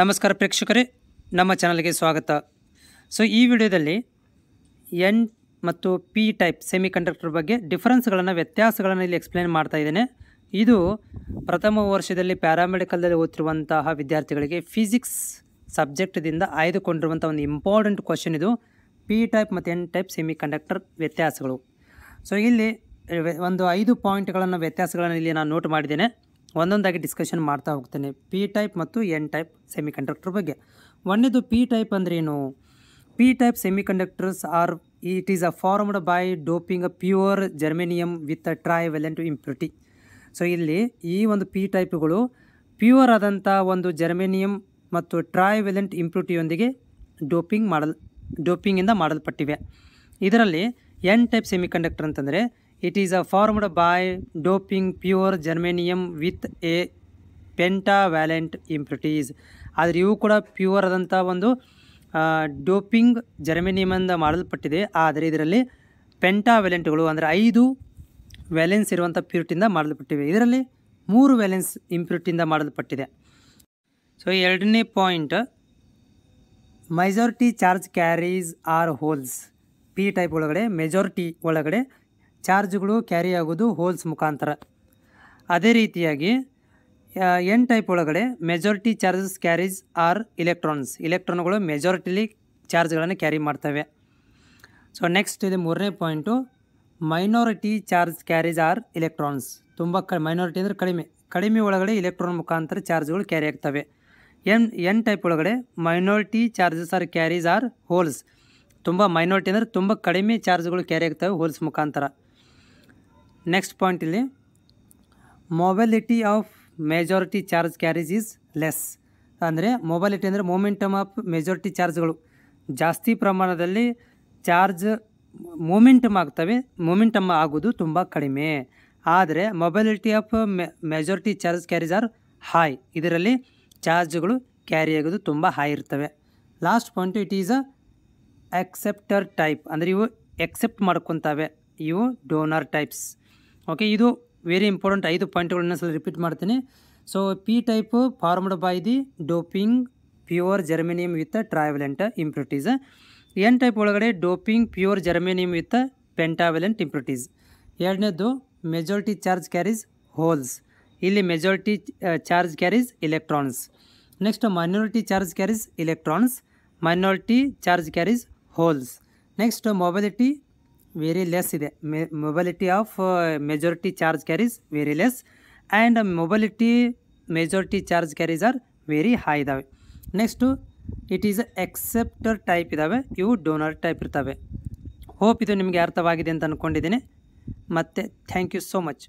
ನಮಸ್ಕಾರ ಪ್ರೇಕ್ಷಕರೇ ನಮ್ಮ ಚಾನಲ್ಗೆ ಸ್ವಾಗತ ಸೊ ಈ ವಿಡಿಯೋದಲ್ಲಿ ಎನ್ ಮತ್ತು ಪಿ ಟೈಪ್ ಸೆಮಿ ಕಂಡಕ್ಟರ್ ಬಗ್ಗೆ ಡಿಫ್ರೆನ್ಸ್ಗಳನ್ನು ವ್ಯತ್ಯಾಸಗಳನ್ನು ಇಲ್ಲಿ ಎಕ್ಸ್ಪ್ಲೇನ್ ಮಾಡ್ತಾ ಇದ್ದೇನೆ ಇದು ಪ್ರಥಮ ವರ್ಷದಲ್ಲಿ ಪ್ಯಾರಾಮೆಡಿಕಲ್ದಲ್ಲಿ ಓದ್ತಿರುವಂತಹ ವಿದ್ಯಾರ್ಥಿಗಳಿಗೆ ಫಿಸಿಕ್ಸ್ ಸಬ್ಜೆಕ್ಟ್ದಿಂದ ಆಯ್ದುಕೊಂಡಿರುವಂಥ ಒಂದು ಇಂಪಾರ್ಟೆಂಟ್ ಕ್ವಶನ್ ಇದು ಪಿ ಟೈಪ್ ಮತ್ತು ಎನ್ ಟೈಪ್ ಸೆಮಿ ಕಂಡಕ್ಟರ್ ವ್ಯತ್ಯಾಸಗಳು ಸೊ ಇಲ್ಲಿ ಒಂದು ಐದು ಪಾಯಿಂಟ್ಗಳನ್ನು ವ್ಯತ್ಯಾಸಗಳನ್ನು ಇಲ್ಲಿ ನಾನು ನೋಟ್ ಮಾಡಿದ್ದೇನೆ ಒಂದೊಂದಾಗಿ ಡಿಸ್ಕಷನ್ ಮಾಡ್ತಾ ಹೋಗ್ತೇನೆ ಪಿ ಟೈಪ್ ಮತ್ತು ಎನ್ ಟೈಪ್ ಸೆಮಿಕಂಡಕ್ಟರ್ ಬಗ್ಗೆ ಒಂದೇದು ಪಿ ಟೈಪ್ ಅಂದ್ರೇನು P type semiconductors are it is a formed by doping a pure germanium with a trivalent impurity so ಇಲ್ಲಿ ಈ ಒಂದು ಪಿ ಟೈಪ್ಗಳು ಪ್ಯೂರ್ ಆದಂಥ ಒಂದು ಜರ್ಮೇನಿಯಂ ಮತ್ತು ಟ್ರೈ ವೆಲೆಂಟ್ ಇಂಪ್ಯೂರಿಟಿಯೊಂದಿಗೆ ಡೋಪಿಂಗ್ ಮಾಡಲ್ ಡೋಪಿಂಗಿಂದ ಮಾಡಲ್ಪಟ್ಟಿವೆ ಇದರಲ್ಲಿ ಎನ್ ಟೈಪ್ ಸೆಮಿಕಂಡಕ್ಟರ್ ಅಂತಂದರೆ It is formed by doping pure germanium with a valent impurities ಆದರೆ ಇವು ಕೂಡ ಪ್ಯೂರ್ ಆದಂಥ ಒಂದು ಡೋಪಿಂಗ್ ಜರ್ಮೇನಿಯಮಿಂದ ಮಾಡಲ್ಪಟ್ಟಿದೆ ಆದರೆ ಇದರಲ್ಲಿ ಪೆಂಟಾವ್ಯಾಲೆಂಟ್ಗಳು ಅಂದರೆ ಐದು ವ್ಯಾಲೆನ್ಸ್ ಇರುವಂಥ ಪ್ಯೂರಿಟಿಯಿಂದ ಮಾಡಲ್ಪಟ್ಟಿವೆ ಇದರಲ್ಲಿ ಮೂರು ವ್ಯಾಲೆನ್ಸ್ ಇಂಪ್ಯೂರಿಟಿಯಿಂದ ಮಾಡಲ್ಪಟ್ಟಿದೆ ಸೊ ಎರಡನೇ point majority charge carriers are holes P type ಒಳಗಡೆ ಮೆಜಾರಿಟಿ ಒಳಗಡೆ ಚಾರ್ಜ್ಗಳು ಕ್ಯಾರಿ ಆಗೋದು ಹೋಲ್ಸ್ ಮುಖಾಂತರ ಅದೇ ರೀತಿಯಾಗಿ ಎನ್ ಟೈಪ್ ಒಳಗಡೆ majority charges carriers are electrons ಇಲೆಕ್ಟ್ರಾನ್ಗಳು ಮೆಜಾರಿಟಿಲಿ ಚಾರ್ಜ್ಗಳನ್ನು ಕ್ಯಾರಿ ಮಾಡ್ತವೆ ಸೊ ನೆಕ್ಸ್ಟ್ ಇದೆ ಮೂರನೇ point minority charge carriers are electrons ತುಂಬ ಕ ಮೈನಾರಿಟಿ ಅಂದರೆ ಕಡಿಮೆ ಕಡಿಮೆ ಒಳಗಡೆ ಇಲೆಕ್ಟ್ರಾನ್ ಮುಖಾಂತರ ಚಾರ್ಜ್ಗಳು ಕ್ಯಾರಿ ಆಗ್ತವೆ ಎನ್ ಎನ್ ಟೈಪ್ ಒಳಗಡೆ minority charges are carriers are holes ತುಂಬ ಮೈನಾರಿಟಿ ಅಂದರೆ ತುಂಬ ಕಡಿಮೆ ಚಾರ್ಜ್ಗಳು ಕ್ಯಾರಿ ಆಗ್ತವೆ ಹೋಲ್ಸ್ ಮುಖಾಂತರ ನೆಕ್ಸ್ಟ್ ಪಾಯಿಂಟ್ ಇಲ್ಲಿ mobility of majority charge carriage is less ಅಂದರೆ ಮೊಬೈಲಿಟಿ ಅಂದರೆ ಮೂಮೆಂಟಮ್ ಆಫ್ ಮೆಜಾರಿಟಿ ಚಾರ್ಜ್ಗಳು ಜಾಸ್ತಿ ಪ್ರಮಾಣದಲ್ಲಿ ಚಾರ್ಜ್ ಮೂಮೆಂಟಮ್ ಆಗ್ತವೆ ಮೂಮೆಂಟಮ್ ಆಗೋದು ತುಂಬ ಕಡಿಮೆ ಆದರೆ mobility of majority charge carriage are high ಇದರಲ್ಲಿ ಚಾರ್ಜ್ಗಳು ಕ್ಯಾರಿ ಆಗೋದು ತುಂಬ ಹೈ ಇರ್ತವೆ last point it is a acceptor type ಅಂದರೆ ಇವು ಎಕ್ಸೆಪ್ಟ್ ಮಾಡ್ಕೊತಾವೆ ಇವು ಡೋನರ್ ಟೈಪ್ಸ್ ಓಕೆ ಇದು ವೆರಿ ಇಂಪಾರ್ಟೆಂಟ್ ಐದು ಪಾಯಿಂಟ್ಗಳನ್ನ ಸಲ ರಿಪೀಟ್ ಮಾಡ್ತೀನಿ so P type formed by the doping pure germanium with trivalent impurities N type ಒಳಗಡೆ doping pure germanium with pentavalent impurities ಎರಡನೇದು ಮೆಜಾರಿಟಿ ಚಾರ್ಜ್ ಕ್ಯಾರೀಸ್ ಹೋಲ್ಸ್ ಇಲ್ಲಿ majority charge carriers electrons next minority charge carriers electrons minority charge carriers holes next mobility very less ಇದೆ ಮೆ mobility of majority charge carriers very less and mobility majority charge carriers are very high ಇದ್ದಾವೆ next it is acceptor type ಇದ್ದಾವೆ ಇವು donor type ಇರ್ತವೆ hope ಇದು ನಿಮಗೆ ಅರ್ಥವಾಗಿದೆ ಅಂತ ಅಂದ್ಕೊಂಡಿದ್ದೀನಿ ಮತ್ತು ಥ್ಯಾಂಕ್ ಯು ಸೋ ಮಚ್